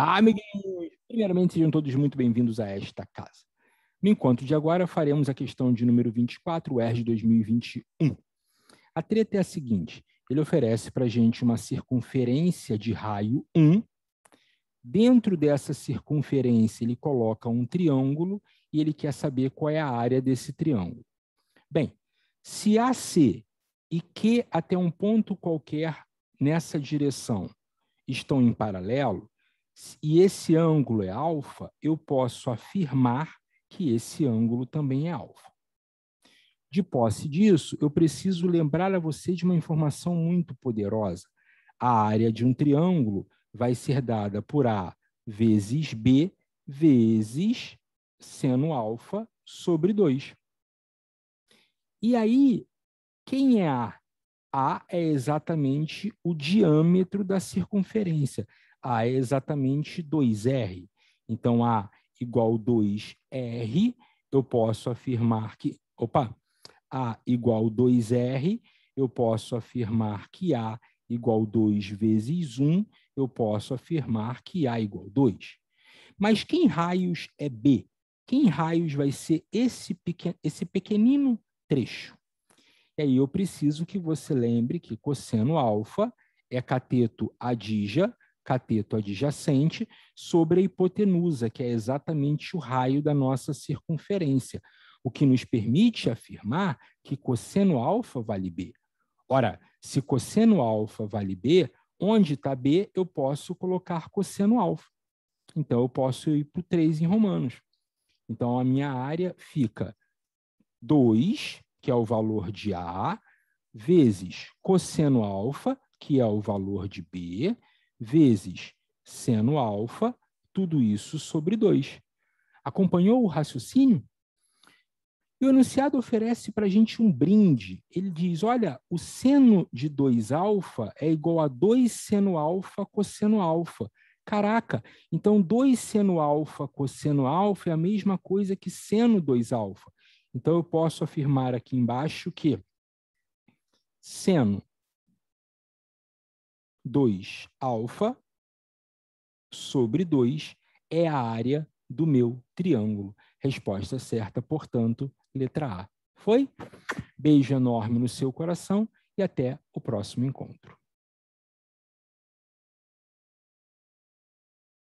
Ah, amiguinhos, primeiramente sejam todos muito bem-vindos a esta casa. No encontro de agora, faremos a questão de número 24, ERG 2021. A treta é a seguinte: ele oferece para a gente uma circunferência de raio 1. Dentro dessa circunferência, ele coloca um triângulo e ele quer saber qual é a área desse triângulo. Bem, se AC e Q até um ponto qualquer nessa direção estão em paralelo, e esse ângulo é alfa, eu posso afirmar que esse ângulo também é alfa. De posse disso, eu preciso lembrar a você de uma informação muito poderosa. A área de um triângulo vai ser dada por A vezes B vezes seno alfa sobre 2. E aí, quem é A? A é exatamente o diâmetro da circunferência. A é exatamente 2R. Então, A igual 2R, eu posso afirmar que. Opa! A igual 2R, eu posso afirmar que A igual 2 vezes 1, eu posso afirmar que A igual 2. Mas quem raios é B? Quem raios vai ser esse, pequen esse pequenino trecho? E aí eu preciso que você lembre que cosseno alfa é cateto adija, cateto adjacente sobre a hipotenusa, que é exatamente o raio da nossa circunferência, o que nos permite afirmar que cosseno alfa vale b. Ora, se cosseno alfa vale b, onde está b, eu posso colocar cosseno alfa. Então, eu posso ir para o 3 em romanos. Então, a minha área fica 2, que é o valor de A, vezes cosseno alfa, que é o valor de B, vezes seno alfa, tudo isso sobre 2. Acompanhou o raciocínio? E o enunciado oferece para a gente um brinde. Ele diz: olha, o seno de 2 alfa é igual a 2 seno alfa cosseno alfa. Caraca, então 2 seno alfa cosseno alfa é a mesma coisa que seno 2 alfa. Então eu posso afirmar aqui embaixo que seno 2 alfa sobre 2 é a área do meu triângulo. Resposta certa, portanto, letra A. Foi? Beijo enorme no seu coração e até o próximo encontro.